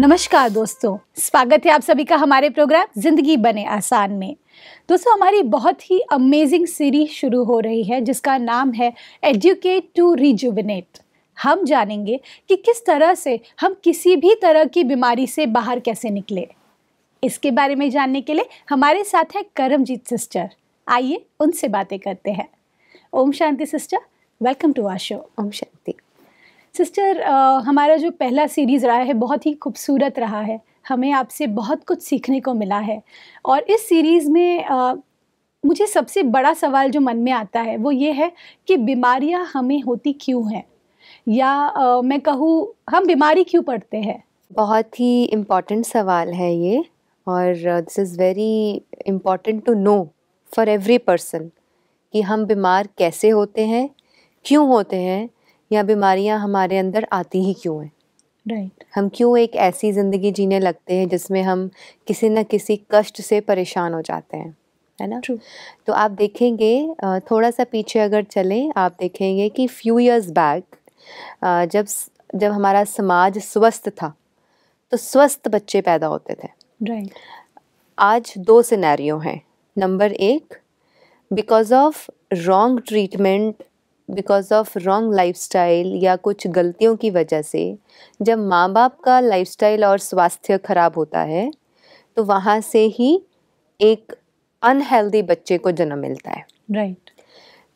नमस्कार दोस्तों स्वागत है आप सभी का हमारे प्रोग्राम जिंदगी बने आसान में दोस्तों हमारी बहुत ही अमेजिंग सीरीज शुरू हो रही है जिसका नाम है एजुकेट टू रिजुविनेट हम जानेंगे कि किस तरह से हम किसी भी तरह की बीमारी से बाहर कैसे निकले इसके बारे में जानने के लिए हमारे साथ हैं करमजीत सिस्टर आइए उनसे बातें करते हैं ओम शांति sister welcome to our show ओम शांति सिस्टर हमारा जो पहला सीरीज़ रहा है बहुत ही खूबसूरत रहा है हमें आपसे बहुत कुछ सीखने को मिला है और इस सीरीज़ में आ, मुझे सबसे बड़ा सवाल जो मन में आता है वो ये है कि बीमारियां हमें होती क्यों हैं या आ, मैं कहूँ हम बीमारी क्यों पड़ते हैं बहुत ही इम्पॉर्टेंट सवाल है ये और this is very important to know for every person कि हम बीमार कैसे होते हैं क्यों होते हैं या बीमारियां हमारे अंदर आती ही क्यों हैं राइट right. हम क्यों एक ऐसी ज़िंदगी जीने लगते हैं जिसमें हम किसी न किसी कष्ट से परेशान हो जाते हैं है ना True. तो आप देखेंगे थोड़ा सा पीछे अगर चलें आप देखेंगे कि फ्यू ईयर्स बैक जब जब हमारा समाज स्वस्थ था तो स्वस्थ बच्चे पैदा होते थे राइट right. आज दो सिनेरियो हैं नंबर एक because of wrong treatment because of wrong style या कुछ गलतियों की वजह से जब माँ बाप का स्टाइल और स्वास्थ्य खराब होता है तो वहाँ से ही एक अनहेल्दी बच्चे को जन्म मिलता है राइट right.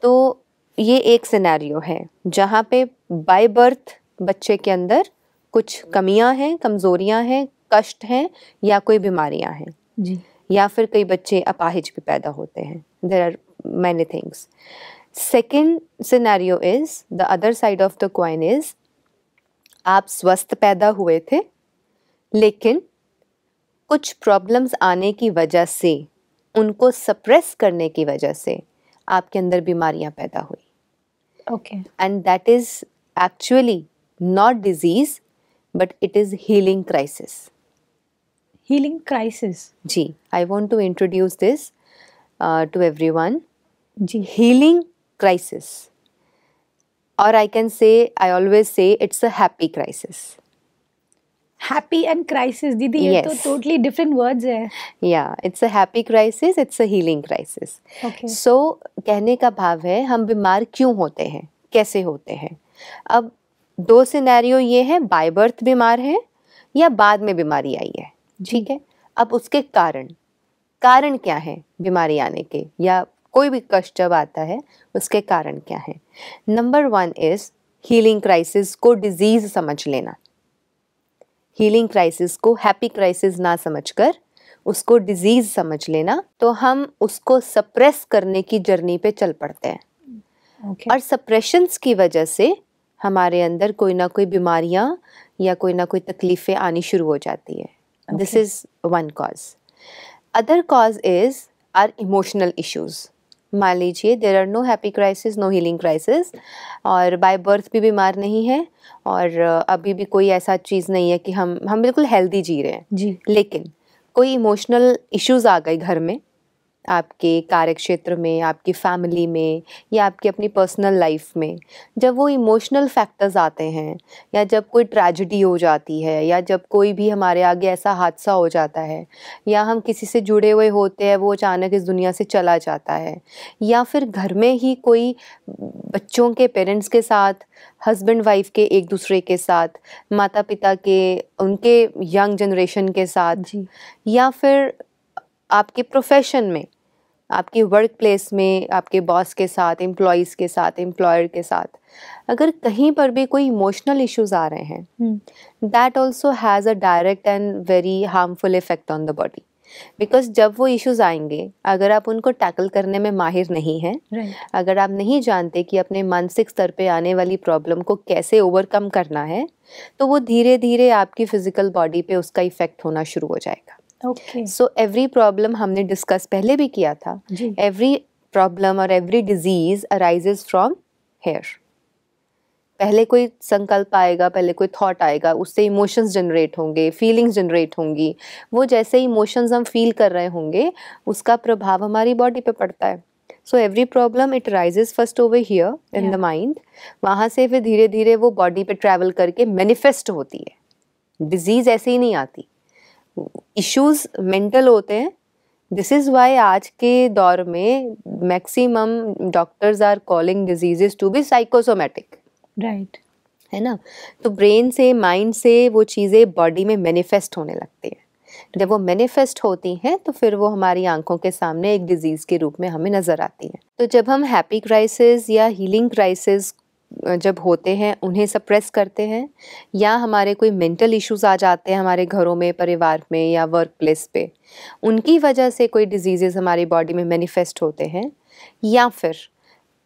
तो ये एक सिनेरियो है जहाँ पे बाय बर्थ बच्चे के अंदर कुछ कमियाँ हैं कमज़ोरियाँ हैं कष्ट हैं या कोई बीमारियाँ हैं जी या फिर कई बच्चे अपाहिज भी पैदा होते हैं there are many things second scenario is the other side of the coin is आप स्वस्थ पैदा हुए थे लेकिन कुछ प्रॉब्लम्स आने की वजह से उनको सप्रेस करने की वजह से आपके अंदर बीमारियां पैदा हुई okay and that is actually not disease but it is healing crisis healing crisis जी I want to introduce this to everyone जी healing crisis. Or I can say, I always say, it's a happy crisis. Happy and crisis, Didi, yes. ये तो totally different words है. Yeah, it's a happy crisis, it's a healing crisis. Okay. So कहने का भाव है हम बीमार क्यों होते हैं कैसे होते हैं अब दो सिनेरियो ये हैं बाय बर्थ बीमार हैं या बाद में बीमारी आई है ठीक है अब उसके कारण कारण क्या है बीमारी आने के या कोई भी कष्ट जब आता है उसके कारण क्या है number one is healing crisis को डिजीज समझ लेना हीलिंग क्राइसिस को हैप्पी क्राइसिस ना समझकर उसको डिजीज समझ लेना तो हम उसको सप्रेस करने की जर्नी पे चल पड़ते हैं okay. और सप्रेशंस की वजह से हमारे अंदर कोई ना कोई बीमारियां या कोई ना कोई तकलीफें आनी शुरू हो जाती है this is one cause other cause is our emotional issues मान लीजिए there are no happy crisis no healing crisis और बाय बर्थ भी बीमार नहीं है और अभी भी कोई ऐसा चीज़ नहीं है कि हम हम बिल्कुल हेल्दी जी रहे हैं जी लेकिन कोई इमोशनल इश्यूज आ गए घर में आपके कार्य क्षेत्र में आपकी फैमिली में या आपकी अपनी पर्सनल लाइफ में जब वो इमोशनल फैक्टर्स आते हैं या जब कोई ट्रेजिडी हो जाती है या जब कोई भी हमारे आगे ऐसा हादसा हो जाता है या हम किसी से जुड़े हुए होते हैं वो अचानक इस दुनिया से चला जाता है या फिर घर में ही कोई बच्चों के पेरेंट्स के साथ हस्बैंड वाइफ के एक दूसरे के साथ माता पिता के उनके यंग जनरेशन के साथ या फिर आपके प्रोफेशन में आपके वर्क प्लेस में आपके बॉस के साथ एम्प्लॉयज़ के साथ एम्प्लॉयर के साथ अगर कहीं पर भी कोई इमोशनल इश्यूज आ रहे हैं that also has a direct and very harmful effect on the body because जब वो इश्यूज आएंगे अगर आप उनको टैकल करने में माहिर नहीं हैं right. अगर आप नहीं जानते कि अपने मानसिक स्तर पे आने वाली प्रॉब्लम को कैसे ओवरकम करना है तो वो धीरे धीरे आपकी फिजिकल बॉडी पे उसका इफेक्ट होना शुरू हो जाएगा सो एवरी प्रॉब्लम हमने डिस्कस पहले भी किया था एवरी प्रॉब्लम और every disease arises from here पहले कोई संकल्प आएगा पहले कोई थॉट आएगा उससे इमोशंस जनरेट होंगे फीलिंग्स जनरेट होंगी वो जैसे इमोशंस हम फील कर रहे होंगे उसका प्रभाव हमारी बॉडी पे पड़ता है so every problem it rises first over here in the mind वहाँ से फिर धीरे धीरे वो बॉडी पे ट्रैवल करके मैनिफेस्ट होती है डिजीज ऐसे ही नहीं आती इश्यूज मेंटल होते हैं दिस इज़ वाई आज के दौर में maximum doctors are calling diseases to be psychosomatic right है ना तो ब्रेन से माइंड से वो चीज़ें बॉडी में मैनिफेस्ट होने लगती हैं जब वो मैनिफेस्ट होती हैं तो फिर वो हमारी आंखों के सामने एक डिजीज़ के रूप में हमें नज़र आती हैं तो जब हम हैप्पी क्राइसिस या हीलिंग क्राइसिस जब होते हैं उन्हें सप्रेस करते हैं या हमारे कोई मेंटल इश्यूज आ जाते हैं हमारे घरों में परिवार में या वर्क प्लेस पे उनकी वजह से कोई डिजीज़ेज़ हमारी बॉडी में मैनिफेस्ट होते हैं या फिर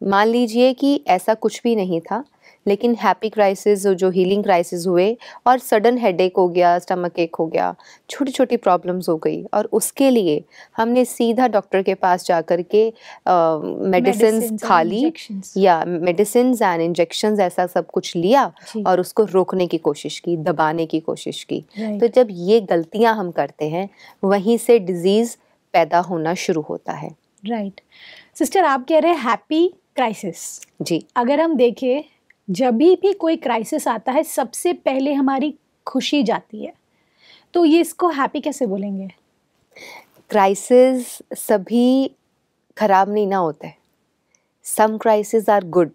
मान लीजिए कि ऐसा कुछ भी नहीं था लेकिन हैप्पी क्राइसिस जो हीलिंग क्राइसिस हुए और सडन हेडेक हो गया स्टमक एक हो गया छोटी छोटी प्रॉब्लम्स हो गई और उसके लिए हमने सीधा डॉक्टर के पास जा कर के मेडिसिन खा ली या मेडिसिन एंड इंजेक्शन ऐसा सब कुछ लिया और उसको रोकने की कोशिश की दबाने की कोशिश की तो जब ये गलतियाँ हम करते हैं वहीं से डिजीज़ पैदा होना शुरू होता है राइट right. सिस्टर आप कह रहे हैं हैप्पी क्राइसिस जी अगर हम देखें जब भी कोई क्राइसिस आता है सबसे पहले हमारी खुशी जाती है तो ये इसको हैप्पी कैसे बोलेंगे क्राइसिस सभी खराब नहीं ना होते सम क्राइसिस आर गुड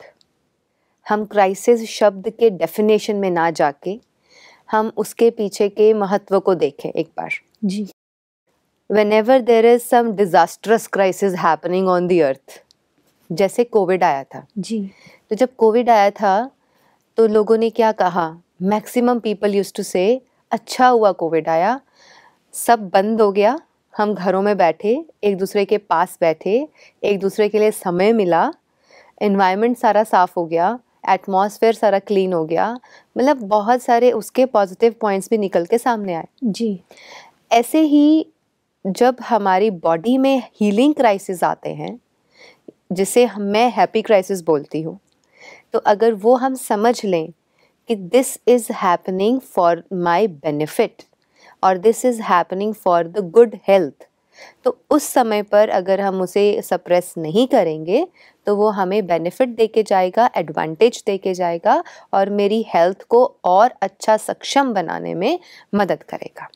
हम क्राइसिस शब्द के डेफिनेशन में ना जाके हम उसके पीछे के महत्व को देखें एक बार जी whenever there is some disastrous crisis happening on the earth जैसे कोविड आया था जी तो जब कोविड आया था तो लोगों ने क्या कहा मैक्सिमम पीपल यूज़ टू से अच्छा हुआ कोविड आया सब बंद हो गया हम घरों में बैठे एक दूसरे के पास बैठे एक दूसरे के लिए समय मिला इन्वायरमेंट सारा साफ़ हो गया एटमॉस्फेयर सारा क्लीन हो गया मतलब बहुत सारे उसके पॉजिटिव पॉइंट्स भी निकल के सामने आए जी ऐसे ही जब हमारी बॉडी में हीलिंग क्राइसिस आते हैं जिसे मैं हैप्पी क्राइसिस बोलती हूँ तो अगर वो हम समझ लें कि this is happening for my benefit और this is happening for the good health तो उस समय पर अगर हम उसे सप्रेस नहीं करेंगे तो वो हमें बेनिफिट दे के जाएगा एडवांटेज दे के जाएगा और मेरी हेल्थ को और अच्छा सक्षम बनाने में मदद करेगा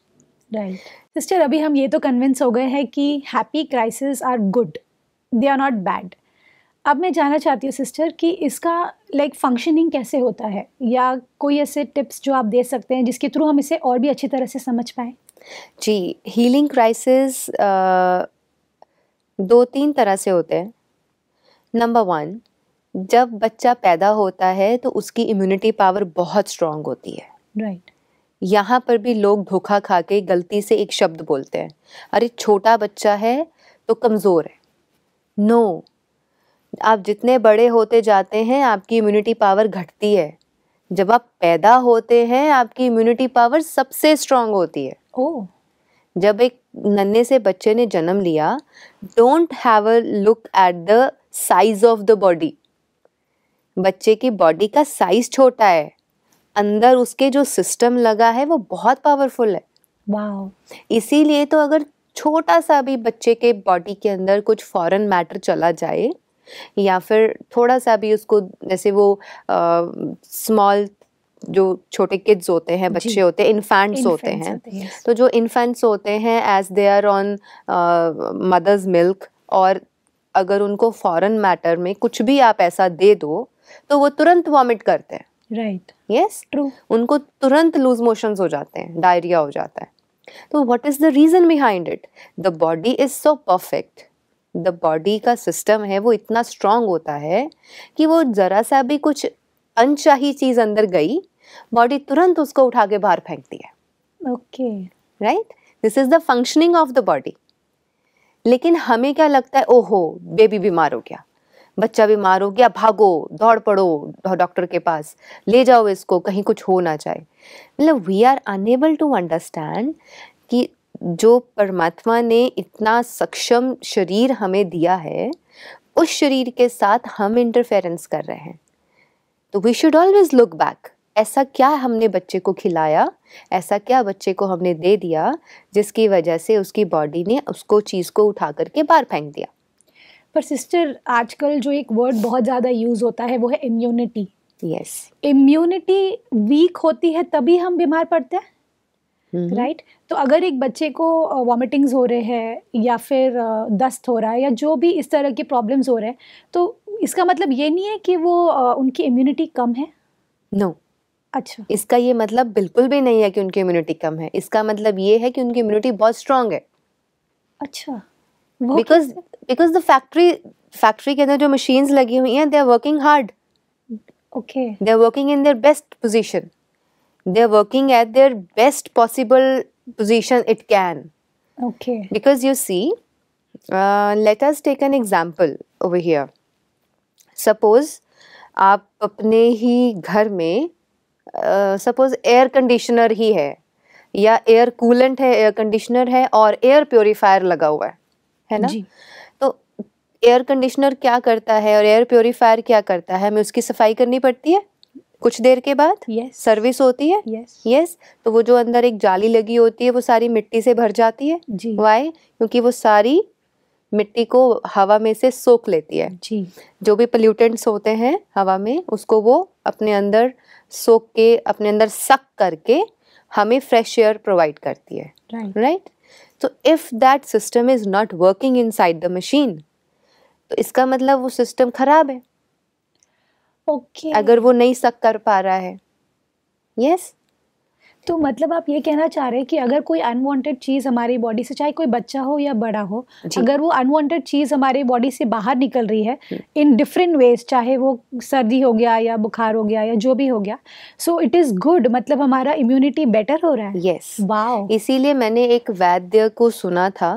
राइट सिस्टर अभी हम ये तो कन्विंस हो गए हैं कि happy crisis are good they are not bad अब मैं जानना चाहती हूँ सिस्टर कि इसका लाइक like, फंक्शनिंग कैसे होता है या कोई ऐसे टिप्स जो आप दे सकते हैं जिसके थ्रू हम इसे और भी अच्छी तरह से समझ पाएँ जी हीलिंग क्राइसिस दो तीन तरह से होते हैं नंबर वन जब बच्चा पैदा होता है तो उसकी इम्यूनिटी पावर बहुत स्ट्रांग होती है राइट right. यहाँ पर भी लोग धोखा खा के गलती से एक शब्द बोलते हैं अरे छोटा बच्चा है तो कमज़ोर है नो no, आप जितने बड़े होते जाते हैं आपकी इम्यूनिटी पावर घटती है जब आप पैदा होते हैं आपकी इम्यूनिटी पावर सबसे स्ट्रांग होती है ओ जब एक नन्हे से बच्चे ने जन्म लिया don't have a look at the size of the body बच्चे की बॉडी का साइज छोटा है अंदर उसके जो सिस्टम लगा है वो बहुत पावरफुल है वाओ इसीलिए तो अगर छोटा सा भी बच्चे के बॉडी के अंदर कुछ फॉरेन मैटर चला जाए या फिर थोड़ा सा भी उसको जैसे वो स्मॉल जो छोटे किड्स होते हैं बच्चे होते हैं इन्फेंट्स होते हैं होते, तो जो इन्फेंट्स होते हैं as they are on mother's milk और अगर उनको फॉरेन मैटर में कुछ भी आप ऐसा दे दो तो वो तुरंत वॉमिट करते हैं राइट यस ट्रू उनको तुरंत लूज मोशन हो जाते हैं डायरिया हो जाता है तो what is the reason behind it the body is so perfect the body का सिस्टम है वो इतना स्ट्रांग होता है कि वो ज़रा सा भी कुछ अनचाही चीज़ अंदर गई बॉडी तुरंत उसको उठा के बाहर फेंकती है okay right this is the functioning of the body लेकिन हमें क्या लगता है ओहो बेबी बीमार हो गया बच्चा बीमार हो गया भागो दौड़ पड़ो डॉक्टर के पास ले जाओ इसको कहीं कुछ हो ना जाए मतलब we are unable to understand कि जो परमात्मा ने इतना सक्षम शरीर हमें दिया है उस शरीर के साथ हम इंटरफेरेंस कर रहे हैं तो we should always look back ऐसा क्या हमने बच्चे को खिलाया ऐसा क्या बच्चे को हमने दे दिया जिसकी वजह से उसकी बॉडी ने उसको चीज़ को उठा करके बाहर फेंक दिया पर सिस्टर आजकल जो एक वर्ड बहुत ज़्यादा यूज़ होता है वो है इम्यूनिटी यस इम्यूनिटी वीक होती है तभी हम बीमार पड़ते हैं हम्म। राइट तो अगर एक बच्चे को वॉमिटिंग्स हो रहे हैं या फिर दस्त हो रहा है या जो भी इस तरह के प्रॉब्लम्स हो रहे हैं तो इसका मतलब ये नहीं है कि वो उनकी इम्यूनिटी कम है नो no. अच्छा इसका ये मतलब बिल्कुल भी नहीं है कि उनकी इम्यूनिटी कम है इसका मतलब ये है कि उनकी इम्यूनिटी बहुत स्ट्रांग है अच्छा because because the factory factory के अंदर जो मशीन्स लगी हुई हैं they are working hard okay they are working in their best position they're working at their best possible position it can. Okay. Because you see, uh, let us take an example over here. Suppose आप अपने ही घर में suppose air conditioner ही है या air coolant है air conditioner है और एयर प्योरीफायर लगा हुआ है है ना जी. तो एयर कंडीशनर क्या करता है और एयर प्योरीफायर क्या करता है हमें उसकी सफाई करनी पड़ती है कुछ देर के बाद yes. सर्विस होती है यस yes. yes. तो वो जो अंदर एक जाली लगी होती है वो सारी मिट्टी से भर जाती है जी वाई क्योंकि वो सारी मिट्टी को हवा में से सोख लेती है जी जो भी पोल्यूटेंट्स होते हैं हवा में उसको वो अपने अंदर सोख के अपने अंदर सक करके हमें फ्रेश एयर प्रोवाइड करती है राइट तो if that system is not working inside the machine तो इसका मतलब वो सिस्टम ख़राब है ओके okay. अगर वो नहीं सक कर पा रहा है यस yes? तो मतलब आप ये कहना चाह रहे हैं कि अगर कोई अनवांटेड चीज़ हमारी बॉडी से चाहे कोई बच्चा हो या बड़ा हो अगर वो अनवांटेड चीज़ हमारी बॉडी से बाहर निकल रही है इन डिफरेंट वेज चाहे वो सर्दी हो गया या बुखार हो गया या जो भी हो गया सो इट इज़ गुड मतलब हमारा इम्यूनिटी बेटर हो रहा है यस yes. इसीलिए मैंने एक वैद्य को सुना था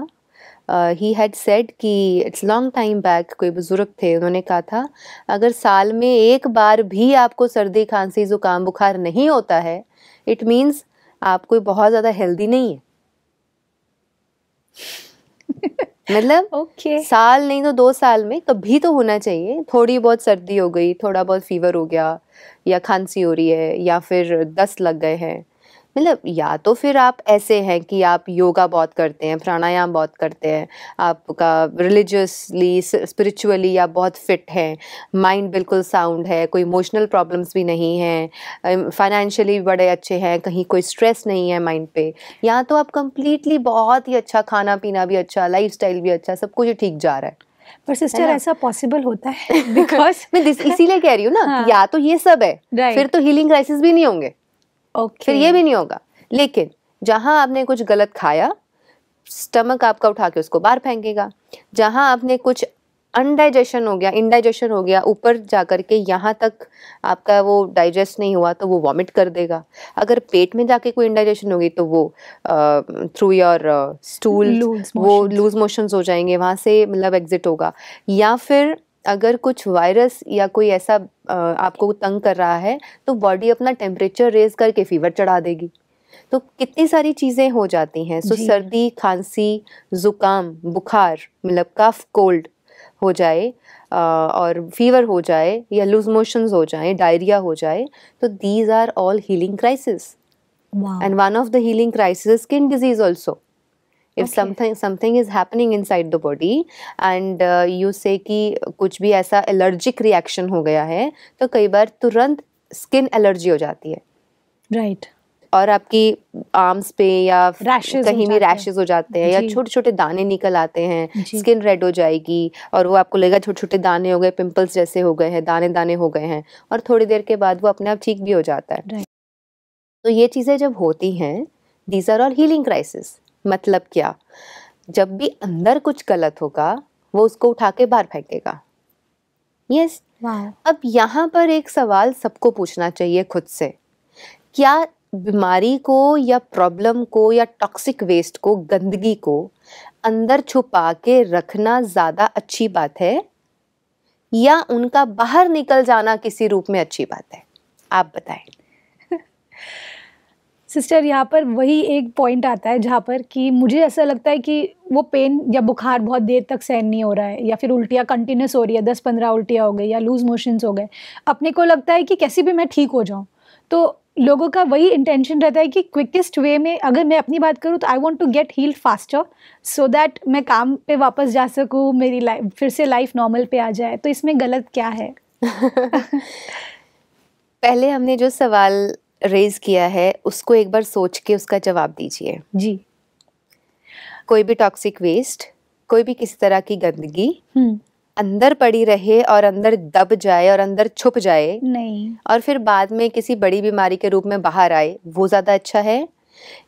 ही हैड सेड कि इट्स लॉन्ग टाइम बैक कोई बुज़ुर्ग थे उन्होंने कहा था अगर साल में एक बार भी आपको सर्दी खांसी ज़ुकाम बुखार नहीं होता है इट मीन्स आप कोई बहुत ज़्यादा हेल्दी नहीं है मतलब okay. साल नहीं तो दो साल में कभी तो, तो होना चाहिए थोड़ी बहुत सर्दी हो गई थोड़ा बहुत फीवर हो गया या खांसी हो रही है या फिर दस्त लग गए हैं मतलब या तो फिर आप ऐसे हैं कि आप योगा बहुत करते हैं प्राणायाम बहुत करते हैं आपका रिलीजियसली स्पिरिचुअली आप बहुत फिट हैं माइंड बिल्कुल साउंड है कोई इमोशनल प्रॉब्लम्स भी नहीं हैं फाइनेंशियली बड़े अच्छे हैं कहीं कोई स्ट्रेस नहीं है माइंड पे या तो आप कंप्लीटली बहुत ही अच्छा खाना पीना भी अच्छा लाइफ भी अच्छा सब कुछ ठीक जा रहा है पर सिस्टर ऐसा पॉसिबल होता है बिकॉज मैं इसीलिए कह रही हूँ ना हाँ. या तो ये सब है right. फिर तो हीलिंग क्राइसिस भी नहीं होंगे okay. फिर ये भी नहीं होगा लेकिन जहाँ आपने कुछ गलत खाया स्टमक आपका उठा के उसको बाहर फेंकेगा जहाँ आपने कुछ अनडाइजेशन हो गया इनडाइजेशन हो गया ऊपर जा कर के यहाँ तक आपका वो डाइजेस्ट नहीं हुआ तो वो वॉमिट कर देगा अगर पेट में जाके कोई इनडाइजेशन होगी तो वो थ्रू योर स्टूल वो लूज मोशंस हो जाएंगे वहाँ से मतलब एग्जिट होगा या फिर अगर कुछ वायरस या कोई ऐसा आपको तंग कर रहा है तो बॉडी अपना टेम्परेचर रेज करके फीवर चढ़ा देगी तो कितनी सारी चीज़ें हो जाती हैं सो सर्दी खांसी ज़ुकाम बुखार मतलब कफ कोल्ड हो जाए और फीवर हो जाए या लूज मोशंस हो जाए डायरिया हो जाए तो these are all healing crisis and one of the healing crisis skin disease also if something something is happening inside the body and you say कि कुछ भी ऐसा एलर्जिक रिएक्शन हो गया है तो कई बार तुरंत स्किन एलर्जी हो जाती है राइट right. और आपकी आर्म्स पे या rashes कहीं भी रैशेज हो जाते हैं या छोटे छोटे दाने निकल आते हैं स्किन रेड हो जाएगी और वो आपको लगेगा छोटे छोटे दाने हो गए पिंपल्स जैसे हो गए हैं दाने दाने हो गए हैं और थोड़ी देर के बाद वो अपने आप ठीक भी हो जाता है तो ये चीज़ें जब होती हैं these are all healing crisis मतलब क्या जब भी अंदर कुछ गलत होगा वो उसको उठा के बाहर फेंकेगा यस yes. अब यहाँ पर एक सवाल सबको पूछना चाहिए खुद से क्या बीमारी को या प्रॉब्लम को या टॉक्सिक वेस्ट को गंदगी को अंदर छुपा के रखना ज़्यादा अच्छी बात है या उनका बाहर निकल जाना किसी रूप में अच्छी बात है आप बताएं सिस्टर यहाँ पर वही एक पॉइंट आता है जहाँ पर कि मुझे ऐसा लगता है कि वो पेन या बुखार बहुत देर तक सहन नहीं हो रहा है या फिर उल्टियाँ कंटिन्यूस हो रही है दस पंद्रह उल्टियाँ हो गई या लूज मोशंस हो गए अपने को लगता है कि कैसे भी मैं ठीक हो जाऊँ तो लोगों का वही इंटेंशन रहता है कि क्विकेस्ट वे में अगर मैं अपनी बात करूँ तो I want to get heal faster so that मैं काम पे वापस जा सकूँ मेरी लाइफ फिर से लाइफ नॉर्मल पे आ जाए तो इसमें गलत क्या है पहले हमने जो सवाल रेज किया है उसको एक बार सोच के उसका जवाब दीजिए जी कोई भी टॉक्सिक वेस्ट कोई भी किसी तरह की गंदगी हम्म। अंदर पड़ी रहे और अंदर दब जाए और अंदर छुप जाए नहीं और फिर बाद में किसी बड़ी बीमारी के रूप में बाहर आए वो ज़्यादा अच्छा है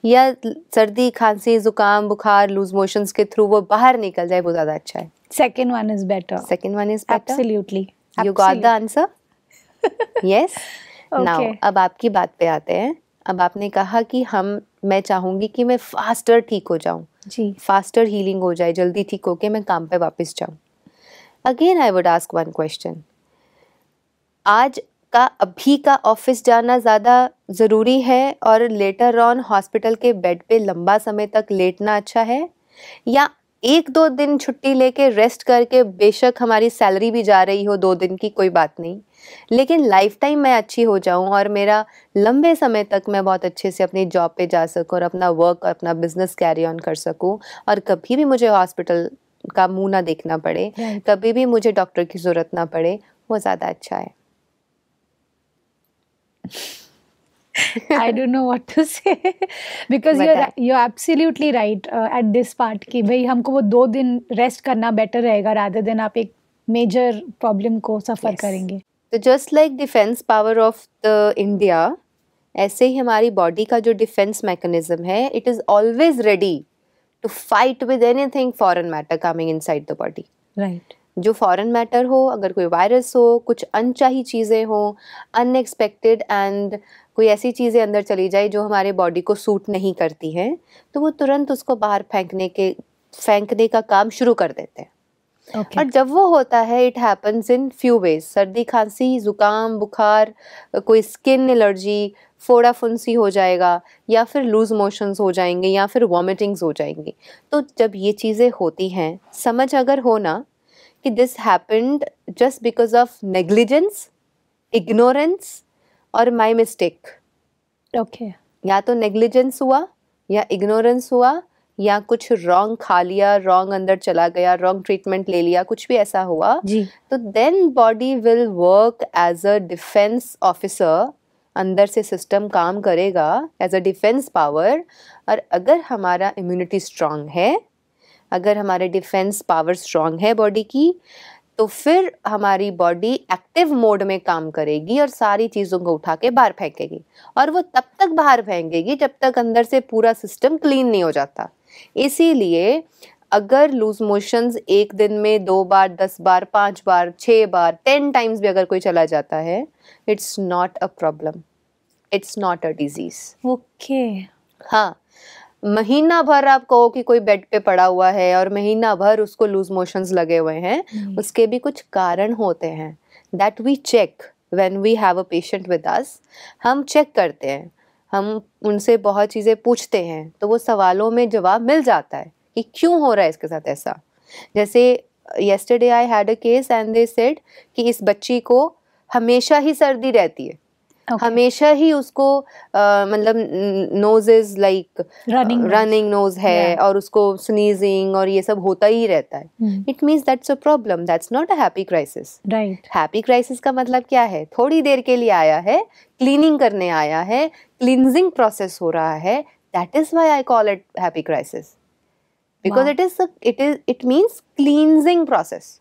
या सर्दी खांसी जुकाम बुखार लूज मोशन के थ्रू वो बाहर निकल जाए वो ज़्यादा अच्छा है second one is better second one is absolutely you got the answer yes now okay. अब आपकी बात पे आते हैं अब आपने कहा कि हम मैं चाहूंगी कि मैं फास्टर ठीक हो जाऊं जी फास्टर हीलिंग हो जाए जल्दी ठीक होके मैं काम पे वापस जाऊं again I would ask one question आज का अभी का ऑफिस जाना ज़्यादा ज़रूरी है और लेटर ऑन हॉस्पिटल के बेड पे लंबा समय तक लेटना अच्छा है या एक दो दिन छुट्टी लेके रेस्ट करके बेशक हमारी सैलरी भी जा रही हो दो दिन की कोई बात नहीं लेकिन लाइफ टाइम मैं अच्छी हो जाऊं और मेरा लंबे समय तक मैं बहुत अच्छे से अपनी जॉब पे जा सकूं और अपना वर्क और अपना बिजनेस कैरी ऑन कर सकूं और कभी भी मुझे हॉस्पिटल का मुंह ना देखना पड़े कभी भी मुझे डॉक्टर की ज़रूरत ना पड़े वो ज़्यादा अच्छा है I don't know what to say because you are absolutely right at this part कि भाई हमको वो दो दिन रेस्ट करना बेटर रहेगा रादर देन आप एक मेजर प्रॉब्लम को सफ़र yes. करेंगे तो just like defence power of the India ऐसे ही हमारी बॉडी का जो डिफेंस मैकेनिज्म है it is always ready to fight with anything foreign matter coming inside the body right जो फॉरेन मैटर हो अगर कोई वायरस हो कुछ अनचाही चीज़ें हो अनएक्सपेक्टेड एंड कोई ऐसी चीज़ें अंदर चली जाए जो हमारे बॉडी को सूट नहीं करती हैं तो वो तुरंत उसको बाहर फेंकने के फेंकने का काम शुरू कर देते हैं Okay. और जब वो होता है it happens in few ways सर्दी खांसी जुकाम बुखार कोई स्किन एलर्जी फोड़ा फुंसी हो जाएगा या फिर लूज मोशंस हो जाएंगे या फिर वॉमिटिंग्स हो जाएंगी तो जब ये चीज़ें होती हैं समझ अगर हो ना कि this happened just because of negligence ignorance और माई मिस्टेक ओके या तो नेग्लिजेंस हुआ या इग्नोरेंस हुआ या कुछ रॉन्ग खा लिया रॉन्ग अंदर चला गया रॉन्ग ट्रीटमेंट ले लिया कुछ भी ऐसा हुआ जी तो then body will work as a defence officer अंदर से सिस्टम काम करेगा एज अ डिफेंस पावर और अगर हमारा इम्यूनिटी स्ट्रांग है अगर हमारे डिफेंस पावर स्ट्रांग है बॉडी की तो फिर हमारी बॉडी एक्टिव मोड में काम करेगी और सारी चीज़ों को उठा के बाहर फेंकेगी और वो तब तक बाहर फेंकेगी जब तक अंदर से पूरा सिस्टम क्लीन नहीं हो जाता इसीलिए अगर लूज मोशंस एक दिन में दो बार दस बार पाँच बार छः बार टेन टाइम्स भी अगर कोई चला जाता है it's not a problem it's not a disease okay हाँ महीना भर आप कहो कि कोई बेड पे पड़ा हुआ है और महीना भर उसको लूज मोशंस लगे हुए हैं हम्म। उसके भी कुछ कारण होते हैं that we check when we have a patient with us हम चेक करते हैं हम उनसे बहुत चीज़ें पूछते हैं तो वो सवालों में जवाब मिल जाता है कि क्यों हो रहा है इसके साथ ऐसा जैसे yesterday I had a case and they said कि इस बच्ची को हमेशा ही सर्दी रहती है okay. हमेशा ही उसको मतलब nose is like running nose है yeah. और उसको स्नीजिंग और ये सब होता ही रहता है it means that's a problem that's not a happy crisis right happy crisis का मतलब क्या है थोड़ी देर के लिए आया है क्लीनिंग करने आया है क्लींजिंग प्रोसेस हो रहा है that is why I call it happy crisis because it is it is it means cleansing process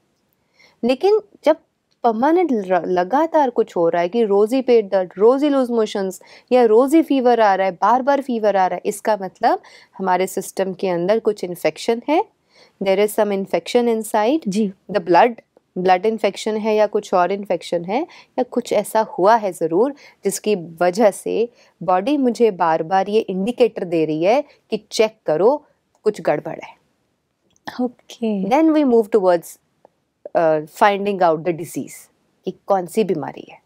लेकिन जब परमानेंट लगातार कुछ हो रहा है कि रोज़ ही पेट दर्द रोज़ ही लूज मोशंस या रोज़ ही फीवर आ रहा है बार बार फीवर आ रहा है इसका मतलब हमारे सिस्टम के अंदर कुछ इन्फेक्शन है there is some infection inside जी द ब्लड ब्लड इन्फेक्शन है या कुछ और इन्फेक्शन है या कुछ ऐसा हुआ है ज़रूर जिसकी वजह से बॉडी मुझे बार बार ये इंडिकेटर दे रही है कि चेक करो कुछ गड़बड़ है okay then we move towards finding out the disease कि कौन सी बीमारी है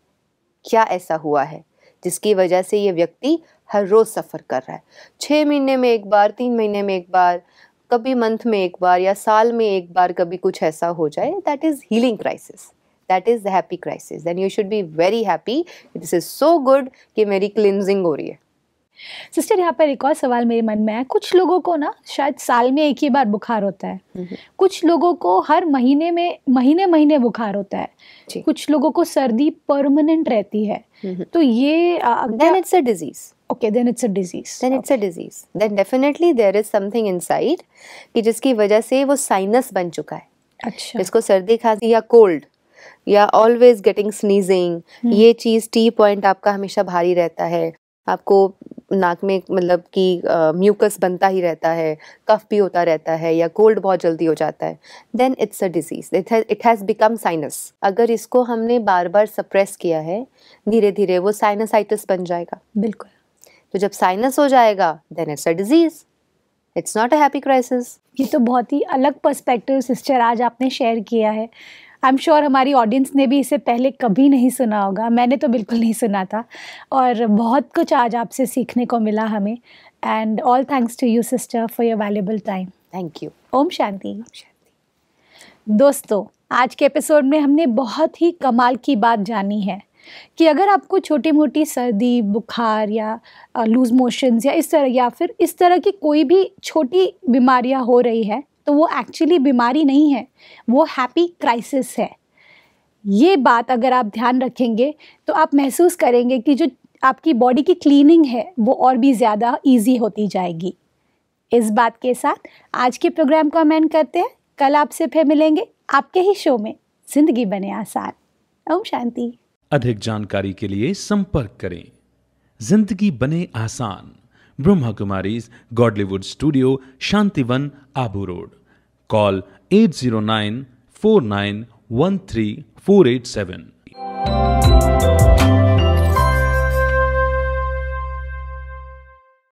क्या ऐसा हुआ है जिसकी वजह से ये व्यक्ति हर रोज़ सफ़र कर रहा है छः महीने में एक बार तीन महीने में एक बार कभी मंथ में एक बार या साल में एक बार कभी कुछ ऐसा हो जाए that is healing crisis that is the happy crisis then you should be very happy this is so good कि मेरी क्लिनजिंग हो रही है सिस्टर यहाँ पर एक और सवाल मेरे मन में है कुछ लोगों को ना शायद साल में एक ही बार बुखार होता है हम्म, हम्म। कुछ लोगों को हर महीने में महीने महीने बुखार होता है कुछ लोगों को सर्दी परमानेंट रहती है हम्म, तो ये then it's a disease okay then it's a disease then it's a disease then definitely there is something inside कि जिसकी वजह से वो साइनस बन चुका है अच्छा इसको सर्दी खांसी या कोल्ड या ऑलवेज गेटिंग स्नीजिंग ये चीज़ टी पॉइंट आपका हमेशा भारी रहता है आपको नाक में मतलब कि म्यूकस बनता ही रहता है कफ भी होता रहता है या कोल्ड बहुत जल्दी हो जाता है then it's a disease it has become sinus अगर इसको हमने बार बार सप्रेस किया है धीरे धीरे वो साइनसाइटिस बन जाएगा बिल्कुल तो जब साइनस हो जाएगा then it's a disease it's not a happy crisis ये तो बहुत ही अलग पर्सपेक्टिव सिस्टर आज आपने शेयर किया है आई एम श्योर हमारी ऑडियंस ने भी इसे पहले कभी नहीं सुना होगा मैंने तो बिल्कुल नहीं सुना था और बहुत कुछ आज आपसे सीखने को मिला हमें and all thanks to you sister for your valuable time thank you Om Shanti Shanti दोस्तों आज के एपिसोड में हमने बहुत ही कमाल की बात जानी है कि अगर आपको छोटी मोटी सर्दी बुखार या लूज मोशंस या इस तरह या फिर इस तरह की कोई भी छोटी बीमारियां हो रही है तो वो एक्चुअली बीमारी नहीं है वो हैप्पी क्राइसिस है ये बात अगर आप ध्यान रखेंगे तो आप महसूस करेंगे कि जो आपकी बॉडी की क्लीनिंग है वो और भी ज़्यादा ईजी होती जाएगी इस बात के साथ आज के प्रोग्राम को अमेंड करते हैं कल आपसे फिर मिलेंगे आपके ही शो में जिंदगी बने आसान ओम शांति अधिक जानकारी के लिए संपर्क करें जिंदगी बने आसान Brahma Kumari Godlywood studio Shantivan Abu road call at zero nine four nine one three four eight seven